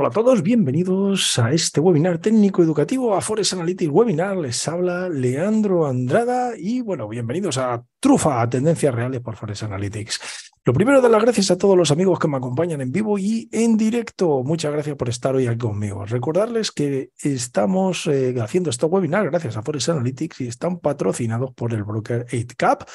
Hola a todos, bienvenidos a este webinar técnico educativo a Forest Analytics Webinar. Les habla Leandro Andrada y bueno, bienvenidos a Trufa, a Tendencias Reales por Forest Analytics. Lo primero, dar las gracias a todos los amigos que me acompañan en vivo y en directo. Muchas gracias por estar hoy aquí conmigo. Recordarles que estamos eh, haciendo este webinar gracias a Forest Analytics y están patrocinados por el broker 8cap.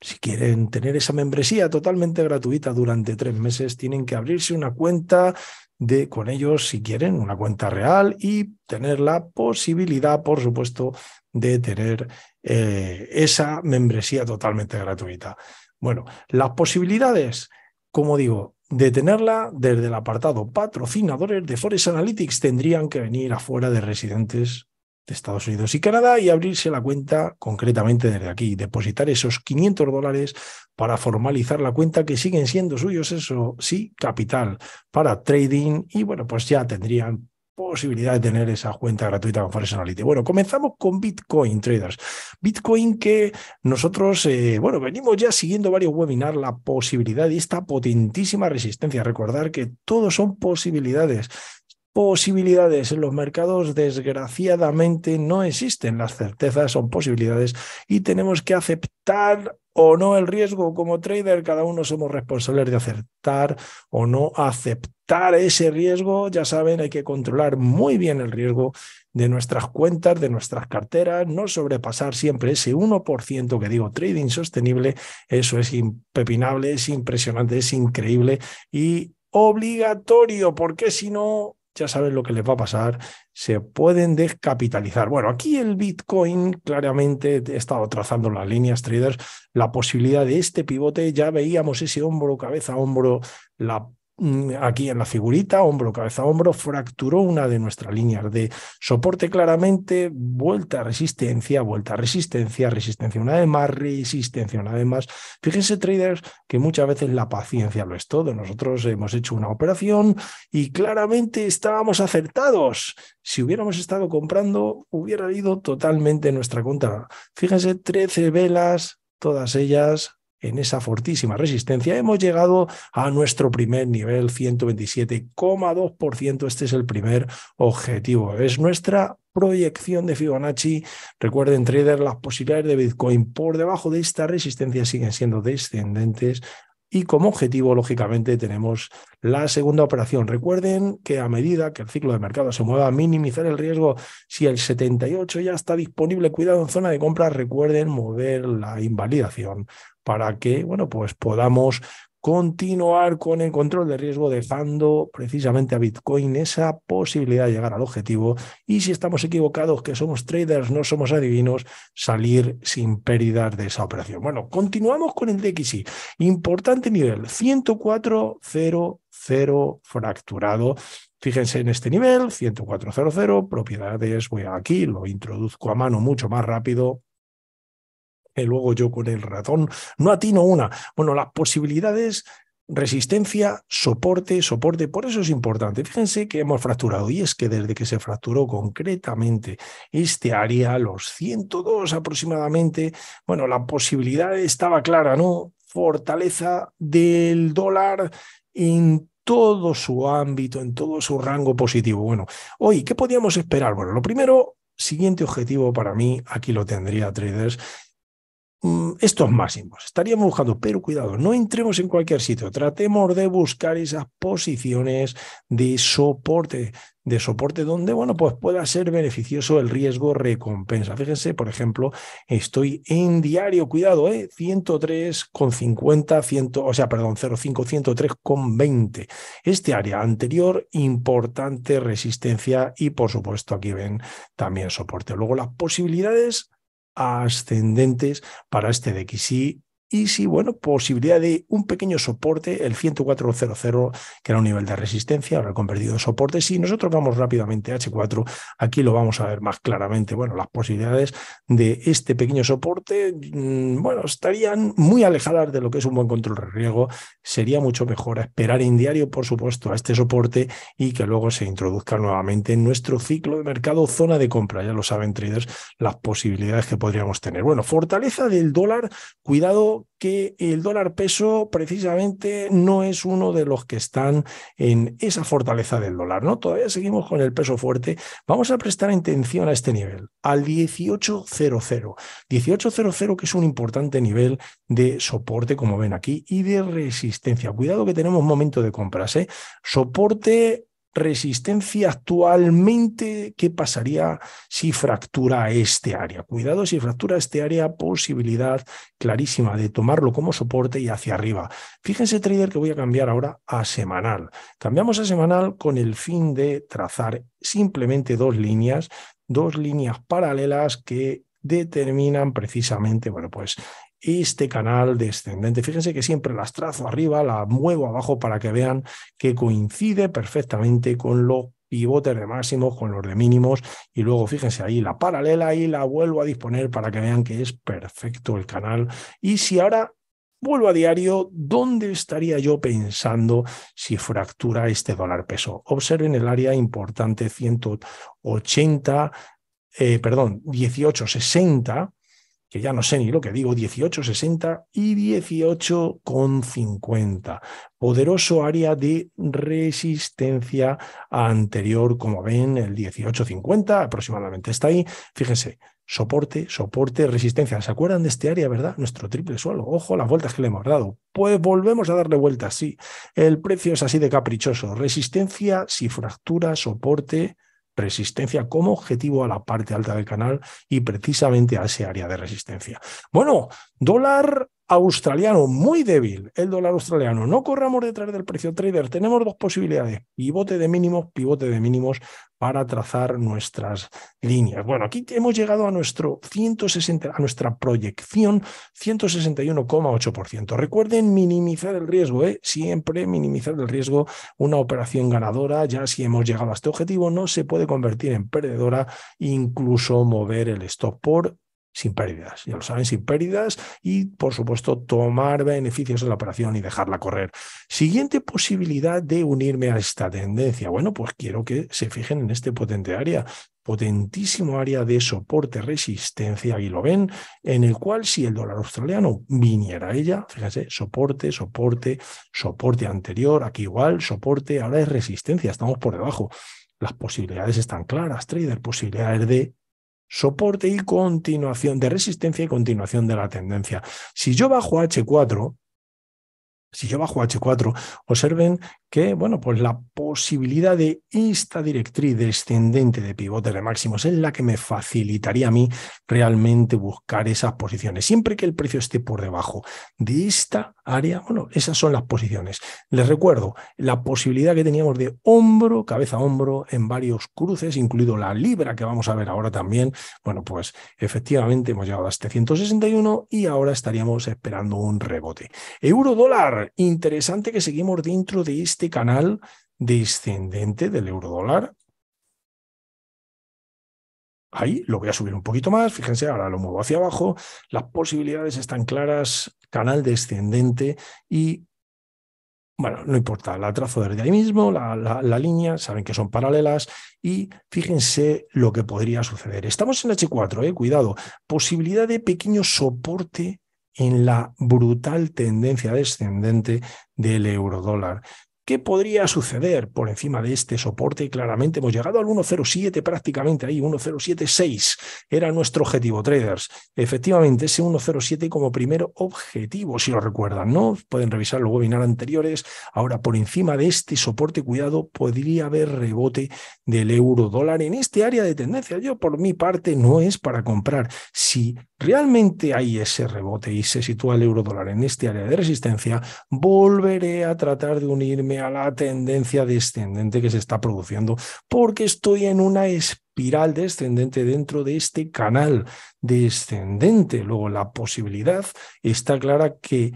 Si quieren tener esa membresía totalmente gratuita durante tres meses, tienen que abrirse una cuenta de con ellos, si quieren, una cuenta real y tener la posibilidad, por supuesto, de tener eh, esa membresía totalmente gratuita. Bueno, las posibilidades, como digo, de tenerla desde el apartado patrocinadores de Forest Analytics tendrían que venir afuera de residentes de Estados Unidos y Canadá y abrirse la cuenta concretamente desde aquí, depositar esos 500 dólares para formalizar la cuenta que siguen siendo suyos, eso sí, capital para trading y bueno, pues ya tendrían posibilidad de tener esa cuenta gratuita con Forex Analytics. Bueno, comenzamos con Bitcoin Traders. Bitcoin que nosotros, eh, bueno, venimos ya siguiendo varios webinars, la posibilidad de esta potentísima resistencia. Recordar que todo son posibilidades posibilidades. En los mercados, desgraciadamente, no existen las certezas, son posibilidades y tenemos que aceptar o no el riesgo. Como trader, cada uno somos responsables de aceptar o no aceptar ese riesgo. Ya saben, hay que controlar muy bien el riesgo de nuestras cuentas, de nuestras carteras, no sobrepasar siempre ese 1% que digo, trading sostenible, eso es impepinable, es impresionante, es increíble y obligatorio, porque si no, ya saben lo que les va a pasar, se pueden descapitalizar. Bueno, aquí el Bitcoin claramente he estado trazando las líneas traders, la posibilidad de este pivote, ya veíamos ese hombro, cabeza, hombro, la Mm, aquí en la figurita, hombro, cabeza, hombro, fracturó una de nuestras líneas de soporte claramente, vuelta, resistencia, vuelta, resistencia, resistencia, una vez más, resistencia, una vez más. Fíjense, traders, que muchas veces la paciencia lo es todo. Nosotros hemos hecho una operación y claramente estábamos acertados. Si hubiéramos estado comprando, hubiera ido totalmente nuestra contra. Fíjense, 13 velas, todas ellas en esa fortísima resistencia, hemos llegado a nuestro primer nivel 127,2%. Este es el primer objetivo. Es nuestra proyección de Fibonacci. Recuerden, trader, las posibilidades de Bitcoin por debajo de esta resistencia siguen siendo descendentes. Y como objetivo, lógicamente, tenemos la segunda operación. Recuerden que a medida que el ciclo de mercado se mueva, minimizar el riesgo. Si el 78 ya está disponible, cuidado en zona de compra, recuerden mover la invalidación para que, bueno, pues podamos continuar con el control de riesgo dejando precisamente a Bitcoin esa posibilidad de llegar al objetivo y si estamos equivocados que somos traders, no somos adivinos, salir sin pérdidas de esa operación. Bueno, continuamos con el DXY. Importante nivel, 104.00 fracturado. Fíjense en este nivel, 104.00, propiedades, voy aquí, lo introduzco a mano mucho más rápido, luego yo con el ratón, no atino una. Bueno, las posibilidades, resistencia, soporte, soporte, por eso es importante. Fíjense que hemos fracturado y es que desde que se fracturó concretamente este área, los 102 aproximadamente, bueno, la posibilidad estaba clara, ¿no? Fortaleza del dólar en todo su ámbito, en todo su rango positivo. Bueno, hoy, ¿qué podíamos esperar? Bueno, lo primero, siguiente objetivo para mí, aquí lo tendría traders, Mm, estos máximos. Estaríamos buscando, pero cuidado, no entremos en cualquier sitio, tratemos de buscar esas posiciones de soporte, de soporte donde, bueno, pues pueda ser beneficioso el riesgo recompensa. Fíjense, por ejemplo, estoy en diario, cuidado, eh, 103,50, 100, o sea, perdón, 0,5, 20 Este área anterior, importante resistencia y, por supuesto, aquí ven también soporte. Luego las posibilidades ascendentes para este DXY y si, bueno, posibilidad de un pequeño soporte, el 10400, que era un nivel de resistencia, ahora convertido en soporte. Si nosotros vamos rápidamente a H4, aquí lo vamos a ver más claramente. Bueno, las posibilidades de este pequeño soporte, mm, bueno, estarían muy alejadas de lo que es un buen control de riesgo. Sería mucho mejor esperar en diario, por supuesto, a este soporte y que luego se introduzca nuevamente en nuestro ciclo de mercado, zona de compra. Ya lo saben, traders, las posibilidades que podríamos tener. Bueno, fortaleza del dólar, cuidado que el dólar peso precisamente no es uno de los que están en esa fortaleza del dólar, ¿no? Todavía seguimos con el peso fuerte. Vamos a prestar atención a este nivel, al 1800. 1800 que es un importante nivel de soporte, como ven aquí, y de resistencia. Cuidado que tenemos momento de compras, ¿eh? Soporte resistencia actualmente, ¿qué pasaría si fractura este área? Cuidado si fractura este área, posibilidad clarísima de tomarlo como soporte y hacia arriba. Fíjense, trader, que voy a cambiar ahora a semanal. Cambiamos a semanal con el fin de trazar simplemente dos líneas, dos líneas paralelas que determinan precisamente, bueno, pues este canal descendente. Fíjense que siempre las trazo arriba, la muevo abajo para que vean que coincide perfectamente con los pivotes de máximos, con los de mínimos, y luego fíjense ahí la paralela y la vuelvo a disponer para que vean que es perfecto el canal. Y si ahora vuelvo a diario, ¿dónde estaría yo pensando si fractura este dólar peso? Observen el área importante 180, eh, perdón, 1860 que ya no sé ni lo que digo, 1860 y 18,50. Poderoso área de resistencia anterior, como ven, el 1850 aproximadamente está ahí. Fíjense, soporte, soporte, resistencia. ¿Se acuerdan de este área, verdad? Nuestro triple suelo. Ojo las vueltas que le hemos dado. Pues volvemos a darle vueltas, sí. El precio es así de caprichoso. Resistencia, si fractura, soporte, resistencia como objetivo a la parte alta del canal y precisamente a ese área de resistencia. Bueno, dólar australiano muy débil, el dólar australiano. No corramos detrás del precio trader. Tenemos dos posibilidades, pivote de mínimos, pivote de mínimos para trazar nuestras líneas. Bueno, aquí hemos llegado a, nuestro 160, a nuestra proyección 161,8%. Recuerden minimizar el riesgo, ¿eh? siempre minimizar el riesgo. Una operación ganadora, ya si hemos llegado a este objetivo, no se puede convertir en perdedora, incluso mover el stop por sin pérdidas, ya lo saben, sin pérdidas y por supuesto tomar beneficios de la operación y dejarla correr. Siguiente posibilidad de unirme a esta tendencia. Bueno, pues quiero que se fijen en este potente área potentísimo área de soporte, resistencia, y lo ven, en el cual si el dólar australiano viniera a ella, fíjense, soporte, soporte, soporte anterior, aquí igual, soporte, ahora es resistencia, estamos por debajo. Las posibilidades están claras, trader, posibilidades de soporte y continuación de resistencia y continuación de la tendencia. Si yo bajo H4, si yo bajo H4, observen que, bueno, pues la posibilidad de esta directriz descendente de pivote de máximos es la que me facilitaría a mí realmente buscar esas posiciones. Siempre que el precio esté por debajo de esta bueno, esas son las posiciones. Les recuerdo la posibilidad que teníamos de hombro, cabeza a hombro en varios cruces, incluido la libra que vamos a ver ahora también. Bueno, pues efectivamente hemos llegado a este 161 y ahora estaríamos esperando un rebote. Eurodólar, interesante que seguimos dentro de este canal descendente del eurodólar. Ahí lo voy a subir un poquito más, fíjense, ahora lo muevo hacia abajo, las posibilidades están claras, canal descendente y, bueno, no importa, la trazo desde ahí mismo, la, línea, saben que son paralelas y fíjense lo que podría suceder. Estamos en H4, eh, cuidado, posibilidad de pequeño soporte en la brutal tendencia descendente del eurodólar. ¿Qué podría suceder por encima de este soporte? Claramente hemos llegado al 1.07 prácticamente ahí, 1.076 era nuestro objetivo, traders. Efectivamente, ese 1.07 como primer objetivo, si lo recuerdan, ¿no? Pueden revisar los webinars anteriores. Ahora, por encima de este soporte, cuidado, podría haber rebote del euro dólar en este área de tendencia. Yo, por mi parte, no es para comprar. Si realmente hay ese rebote y se sitúa el euro dólar en este área de resistencia, volveré a tratar de unirme a la tendencia descendente que se está produciendo, porque estoy en una espiral descendente dentro de este canal descendente. Luego, la posibilidad está clara que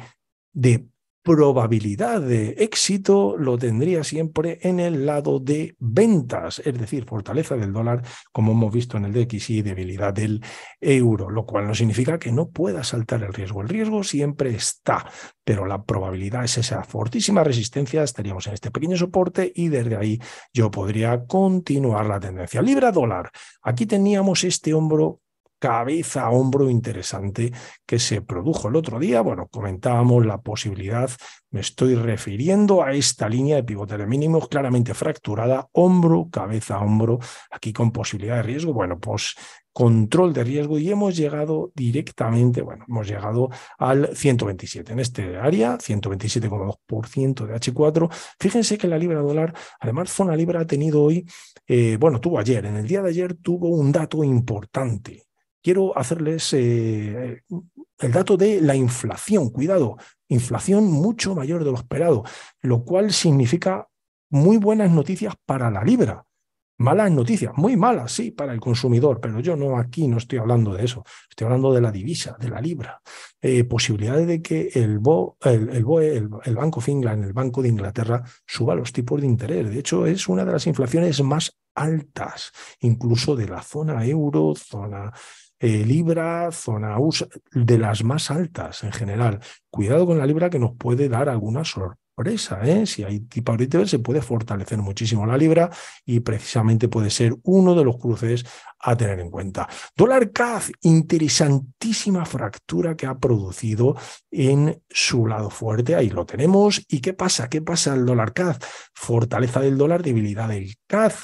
de probabilidad de éxito lo tendría siempre en el lado de ventas, es decir, fortaleza del dólar, como hemos visto en el y debilidad del euro, lo cual no significa que no pueda saltar el riesgo. El riesgo siempre está, pero la probabilidad es esa fortísima resistencia, estaríamos en este pequeño soporte y desde ahí yo podría continuar la tendencia. Libra dólar, aquí teníamos este hombro cabeza a hombro interesante que se produjo el otro día. Bueno, comentábamos la posibilidad, me estoy refiriendo a esta línea de pivote de mínimos claramente fracturada, hombro, cabeza a hombro, aquí con posibilidad de riesgo. Bueno, pues control de riesgo y hemos llegado directamente, bueno, hemos llegado al 127 en este área, 127,2% de H4. Fíjense que la libra dólar, además zona libra ha tenido hoy, eh, bueno, tuvo ayer, en el día de ayer tuvo un dato importante, quiero hacerles eh, el dato de la inflación. Cuidado, inflación mucho mayor de lo esperado, lo cual significa muy buenas noticias para la libra. Malas noticias, muy malas, sí, para el consumidor, pero yo no aquí no estoy hablando de eso, estoy hablando de la divisa, de la libra. Eh, posibilidades de que el, Banco el Banco de Inglaterra, suba los tipos de interés. De hecho, es una de las inflaciones más altas, incluso de la zona euro, zona eh, libra, zona USA, de las más altas en general. Cuidado con la libra que nos puede dar alguna sorpresa. ¿eh? Si hay tipo ahorita se puede fortalecer muchísimo la libra y precisamente puede ser uno de los cruces a tener en cuenta. Dólar CAD, interesantísima fractura que ha producido en su lado fuerte. Ahí lo tenemos. ¿Y qué pasa? ¿Qué pasa al dólar CAD? Fortaleza del dólar, debilidad del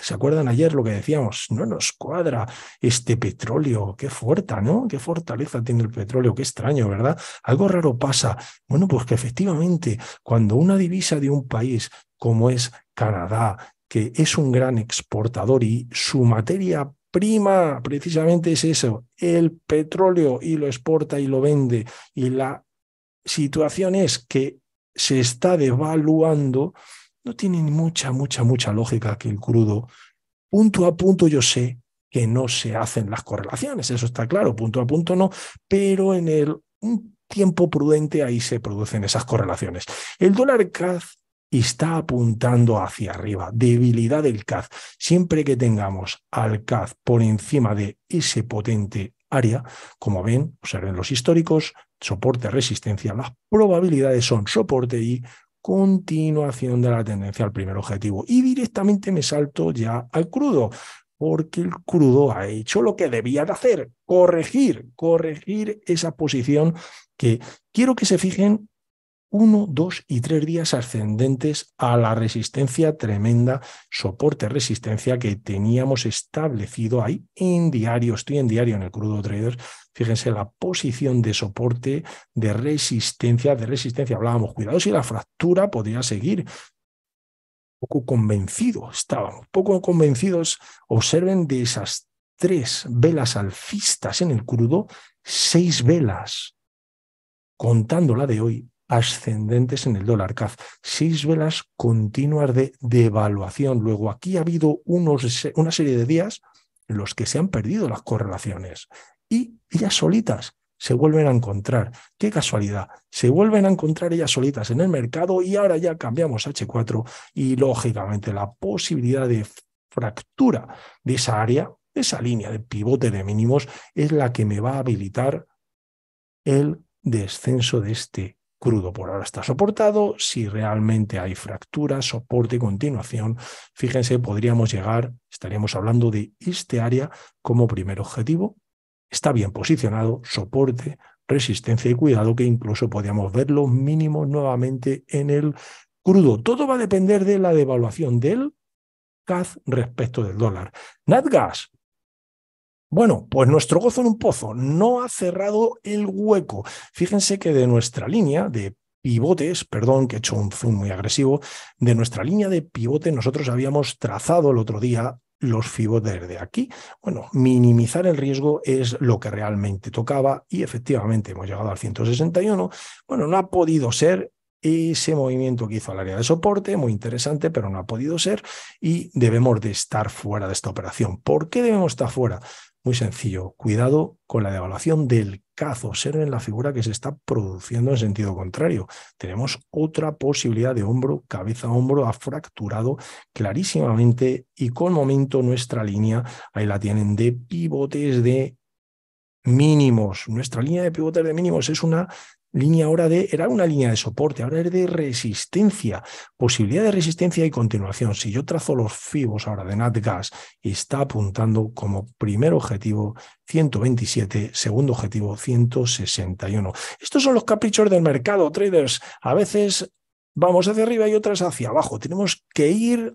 ¿Se acuerdan ayer lo que decíamos? No nos cuadra este petróleo, qué fuerte, ¿no? Qué fortaleza tiene el petróleo, qué extraño, ¿verdad? Algo raro pasa. Bueno, pues que efectivamente cuando una divisa de un país como es Canadá, que es un gran exportador y su materia prima precisamente es eso, el petróleo y lo exporta y lo vende y la situación es que se está devaluando, no tiene mucha, mucha, mucha lógica que el crudo, punto a punto yo sé que no se hacen las correlaciones, eso está claro, punto a punto no, pero en el un tiempo prudente ahí se producen esas correlaciones. El dólar CAD está apuntando hacia arriba, debilidad del CAD. Siempre que tengamos al CAD por encima de ese potente área, como ven, observen los históricos, soporte, resistencia, las probabilidades son soporte y continuación de la tendencia al primer objetivo. Y directamente me salto ya al crudo, porque el crudo ha hecho lo que debía de hacer, corregir, corregir esa posición que quiero que se fijen uno, dos y tres días ascendentes a la resistencia tremenda, soporte resistencia que teníamos establecido ahí en diario, estoy en diario en el crudo trader, fíjense la posición de soporte, de resistencia, de resistencia, hablábamos, cuidado si la fractura podía seguir, poco convencido, estábamos poco convencidos, observen de esas tres velas alfistas en el crudo, seis velas, contando la de hoy, ascendentes en el dólar CAF, seis velas continuas de devaluación. Luego aquí ha habido unos, una serie de días en los que se han perdido las correlaciones y ellas solitas se vuelven a encontrar. Qué casualidad, se vuelven a encontrar ellas solitas en el mercado y ahora ya cambiamos H4 y lógicamente la posibilidad de fractura de esa área, de esa línea de pivote de mínimos es la que me va a habilitar el descenso de este crudo por ahora está soportado. Si realmente hay fractura, soporte y continuación, fíjense, podríamos llegar, estaríamos hablando de este área como primer objetivo. Está bien posicionado, soporte, resistencia y cuidado, que incluso podríamos ver los mínimos nuevamente en el crudo. Todo va a depender de la devaluación del CAD respecto del dólar. Natgas, bueno, pues nuestro gozo en un pozo no ha cerrado el hueco. Fíjense que de nuestra línea de pivotes, perdón que he hecho un zoom muy agresivo, de nuestra línea de pivote nosotros habíamos trazado el otro día los pivotes de aquí. Bueno, minimizar el riesgo es lo que realmente tocaba y efectivamente hemos llegado al 161. Bueno, no ha podido ser ese movimiento que hizo al área de soporte, muy interesante, pero no ha podido ser y debemos de estar fuera de esta operación. ¿Por qué debemos estar fuera? Muy sencillo, cuidado con la devaluación del cazo. Observen la figura que se está produciendo en sentido contrario. Tenemos otra posibilidad de hombro, cabeza, hombro, ha fracturado clarísimamente y con momento nuestra línea, ahí la tienen, de pivotes de mínimos. Nuestra línea de pivotes de mínimos es una línea ahora de, era una línea de soporte, ahora es de resistencia, posibilidad de resistencia y continuación. Si yo trazo los fibos ahora de NatGas, está apuntando como primer objetivo 127, segundo objetivo 161. Estos son los caprichos del mercado, traders. A veces vamos hacia arriba y otras hacia abajo. Tenemos que ir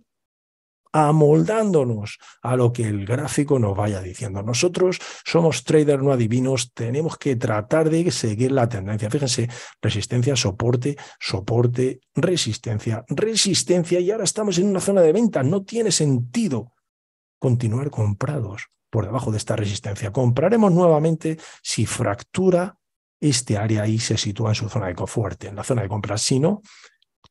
amoldándonos a lo que el gráfico nos vaya diciendo. Nosotros somos traders no adivinos, tenemos que tratar de seguir la tendencia. Fíjense, resistencia, soporte, soporte, resistencia, resistencia y ahora estamos en una zona de venta. No tiene sentido continuar comprados por debajo de esta resistencia. Compraremos nuevamente si fractura este área y se sitúa en su zona de confort, en la zona de compra. Si no,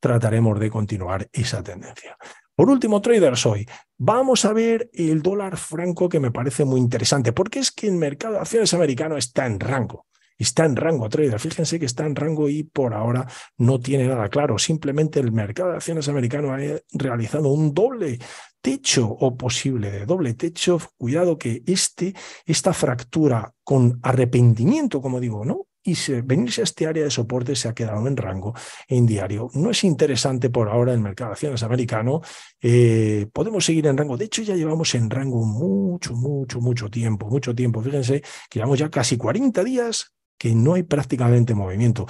trataremos de continuar esa tendencia. Por último, traders hoy, vamos a ver el dólar franco que me parece muy interesante, porque es que el mercado de acciones americano está en rango. Está en rango, traders. Fíjense que está en rango y por ahora no tiene nada claro. Simplemente el mercado de acciones americano ha realizado un doble techo o posible de doble techo. Cuidado que este, esta fractura con arrepentimiento, como digo, ¿no? y venirse a este área de soporte se ha quedado en rango en diario. No es interesante por ahora el mercado de acciones americano. Eh, podemos seguir en rango. De hecho, ya llevamos en rango mucho, mucho, mucho tiempo, mucho tiempo. Fíjense que llevamos ya casi 40 días que no hay prácticamente movimiento.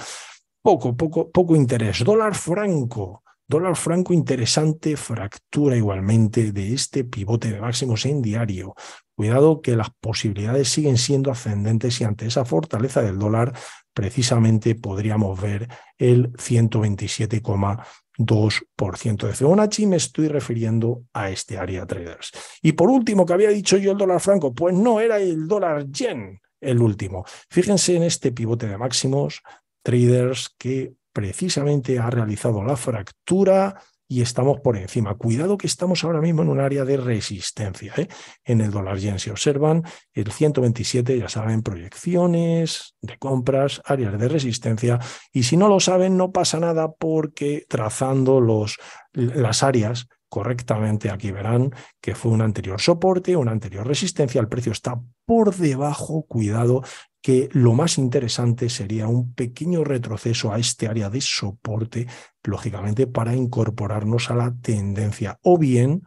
Poco, poco, poco interés. Dólar franco, Dólar franco interesante, fractura igualmente de este pivote de máximos en diario. Cuidado que las posibilidades siguen siendo ascendentes y ante esa fortaleza del dólar precisamente podríamos ver el 127,2% de Fibonacci. Me estoy refiriendo a este área traders. Y por último, que había dicho yo el dólar franco, pues no era el dólar yen el último. Fíjense en este pivote de máximos traders que precisamente ha realizado la fractura y estamos por encima. Cuidado que estamos ahora mismo en un área de resistencia. ¿eh? En el dólar yen se observan el 127, ya saben, proyecciones de compras, áreas de resistencia. Y si no lo saben, no pasa nada porque trazando los, las áreas correctamente, aquí verán que fue un anterior soporte, una anterior resistencia, el precio está por debajo, cuidado, que lo más interesante sería un pequeño retroceso a este área de soporte, lógicamente, para incorporarnos a la tendencia. O bien,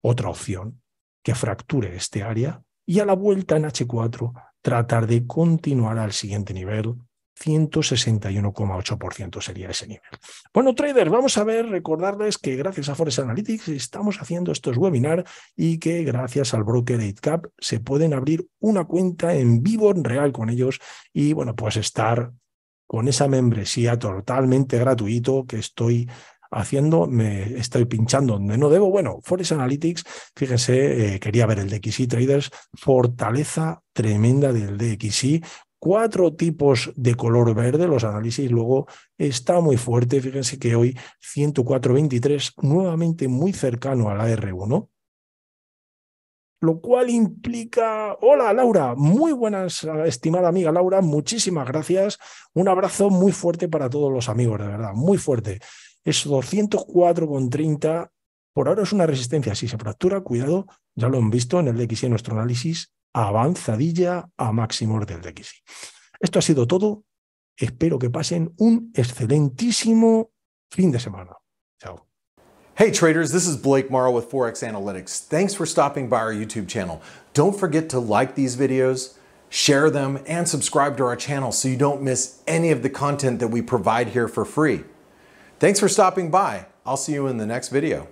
otra opción, que fracture este área y a la vuelta en H4 tratar de continuar al siguiente nivel 161,8% sería ese nivel. Bueno, traders, vamos a ver, recordarles que gracias a Forest Analytics estamos haciendo estos webinars y que gracias al broker 8cap se pueden abrir una cuenta en vivo, en real con ellos y, bueno, pues estar con esa membresía totalmente gratuito que estoy haciendo, me estoy pinchando donde no debo. Bueno, Forex Analytics, fíjense, eh, quería ver el DXI Traders, fortaleza tremenda del DXI, cuatro tipos de color verde, los análisis luego está muy fuerte, fíjense que hoy 104.23, nuevamente muy cercano a la R1, lo cual implica, hola Laura, muy buenas estimada amiga Laura, muchísimas gracias, un abrazo muy fuerte para todos los amigos, de verdad, muy fuerte. Es 204,30, por ahora es una resistencia, si se fractura, cuidado, ya lo han visto en el DXI en nuestro análisis, avanzadilla a orden de DXI. Esto ha sido todo. Espero que pasen un excelentísimo fin de semana. Chao. Hey traders, this is Blake Morrow with Forex Analytics. Thanks for stopping by our YouTube channel. Don't forget to like these videos, share them, and subscribe to our channel so you don't miss any of the content that we provide here for free. Thanks for stopping by. I'll see you in the next video.